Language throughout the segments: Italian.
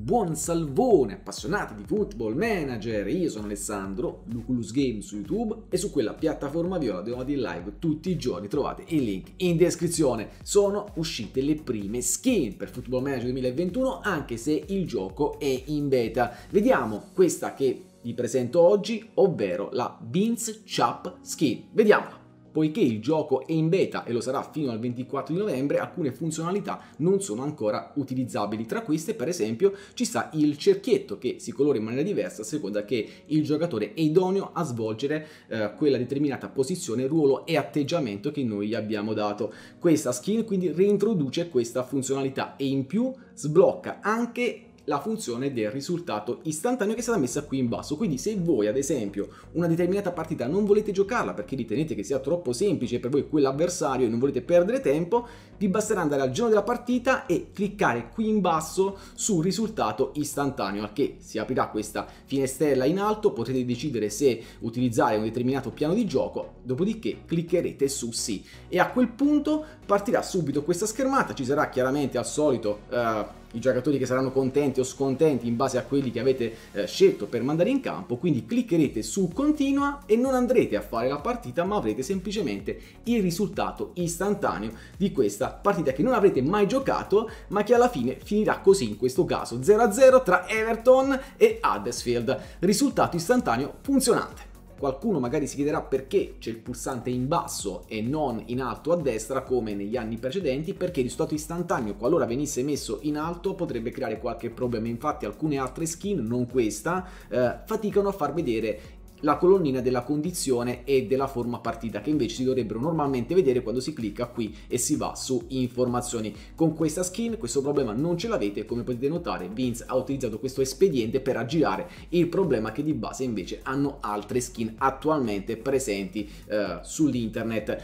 Buon salvone, appassionati di Football Manager, io sono Alessandro, Luculus Game su YouTube e su quella piattaforma viola dove vado in live tutti i giorni trovate il link in descrizione. Sono uscite le prime skin per Football Manager 2021 anche se il gioco è in beta. Vediamo questa che vi presento oggi, ovvero la Beans Chap Skin. Vediamola! Poiché il gioco è in beta e lo sarà fino al 24 di novembre, alcune funzionalità non sono ancora utilizzabili. Tra queste, per esempio, ci sta il cerchietto che si colora in maniera diversa a seconda che il giocatore è idoneo a svolgere eh, quella determinata posizione, ruolo e atteggiamento che noi gli abbiamo dato. Questa skin quindi reintroduce questa funzionalità e in più sblocca anche la funzione del risultato istantaneo che è stata messa qui in basso. Quindi se voi ad esempio una determinata partita non volete giocarla perché ritenete che sia troppo semplice per voi quell'avversario e non volete perdere tempo, vi basterà andare al giorno della partita e cliccare qui in basso sul risultato istantaneo al che si aprirà questa finestrella in alto, potrete decidere se utilizzare un determinato piano di gioco, dopodiché cliccherete su sì e a quel punto partirà subito questa schermata, ci sarà chiaramente al solito eh, i giocatori che saranno contenti contenti o scontenti in base a quelli che avete eh, scelto per mandare in campo, quindi cliccherete su continua e non andrete a fare la partita ma avrete semplicemente il risultato istantaneo di questa partita che non avrete mai giocato ma che alla fine finirà così in questo caso 0-0 tra Everton e Huddersfield, risultato istantaneo funzionante. Qualcuno magari si chiederà perché c'è il pulsante in basso e non in alto a destra come negli anni precedenti, perché il risultato istantaneo qualora venisse messo in alto potrebbe creare qualche problema. Infatti alcune altre skin, non questa, eh, faticano a far vedere la colonnina della condizione e della forma partita che invece si dovrebbero normalmente vedere quando si clicca qui e si va su informazioni. Con questa skin questo problema non ce l'avete come potete notare Vince ha utilizzato questo espediente per aggirare il problema che di base invece hanno altre skin attualmente presenti eh, sull'internet.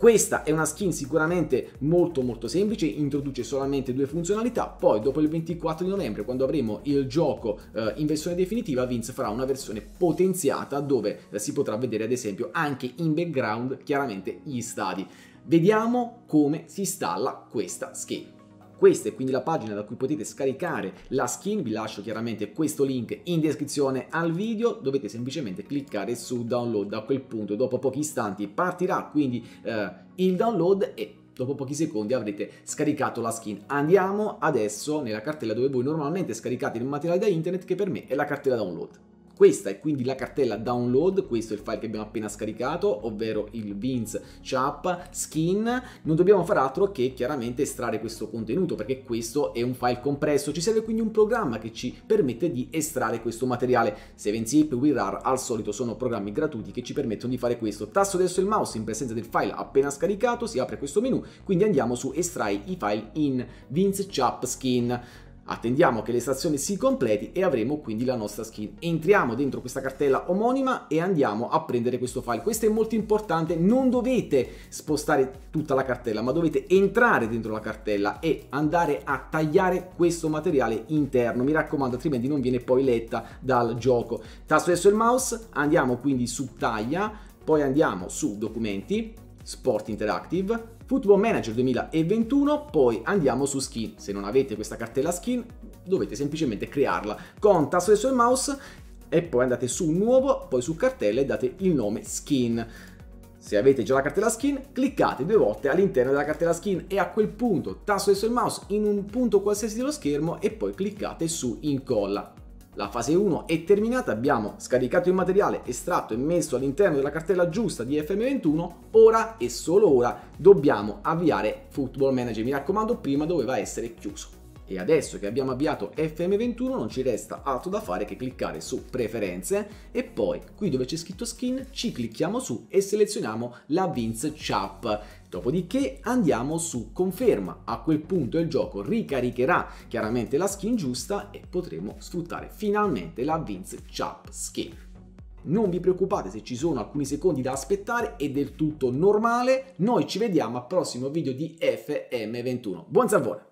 Questa è una skin sicuramente molto molto semplice, introduce solamente due funzionalità, poi dopo il 24 di novembre quando avremo il gioco eh, in versione definitiva Vince farà una versione potenziata dove eh, si potrà vedere ad esempio anche in background chiaramente gli stadi. Vediamo come si installa questa skin. Questa è quindi la pagina da cui potete scaricare la skin, vi lascio chiaramente questo link in descrizione al video, dovete semplicemente cliccare su download, da quel punto dopo pochi istanti partirà quindi eh, il download e dopo pochi secondi avrete scaricato la skin. Andiamo adesso nella cartella dove voi normalmente scaricate il materiale da internet che per me è la cartella download. Questa è quindi la cartella download, questo è il file che abbiamo appena scaricato, ovvero il Vince Chap skin. Non dobbiamo fare altro che chiaramente estrarre questo contenuto perché questo è un file compresso. Ci serve quindi un programma che ci permette di estrarre questo materiale. 7zip, WinRAR al solito sono programmi gratuiti che ci permettono di fare questo. Tasto adesso il mouse in presenza del file appena scaricato, si apre questo menu, quindi andiamo su estrai i file in Vince Chap skin. Attendiamo che l'estrazione si completi e avremo quindi la nostra skin. Entriamo dentro questa cartella omonima e andiamo a prendere questo file. Questo è molto importante, non dovete spostare tutta la cartella, ma dovete entrare dentro la cartella e andare a tagliare questo materiale interno. Mi raccomando, altrimenti non viene poi letta dal gioco. Tasto adesso il mouse, andiamo quindi su taglia, poi andiamo su documenti, sport interactive, Football Manager 2021, poi andiamo su skin. Se non avete questa cartella skin, dovete semplicemente crearla con tasto del e mouse e poi andate su nuovo, poi su cartella e date il nome skin. Se avete già la cartella skin, cliccate due volte all'interno della cartella skin e a quel punto tasto del mouse in un punto qualsiasi dello schermo e poi cliccate su incolla. La fase 1 è terminata, abbiamo scaricato il materiale, estratto e messo all'interno della cartella giusta di FM21, ora e solo ora dobbiamo avviare Football Manager, mi raccomando prima doveva essere chiuso e adesso che abbiamo avviato FM21 non ci resta altro da fare che cliccare su preferenze e poi qui dove c'è scritto skin ci clicchiamo su e selezioniamo la Vince Chap. Dopodiché andiamo su conferma, a quel punto il gioco ricaricherà chiaramente la skin giusta e potremo sfruttare finalmente la Vince Chap skin. Non vi preoccupate se ci sono alcuni secondi da aspettare, è del tutto normale. Noi ci vediamo al prossimo video di FM21. Buon salvone!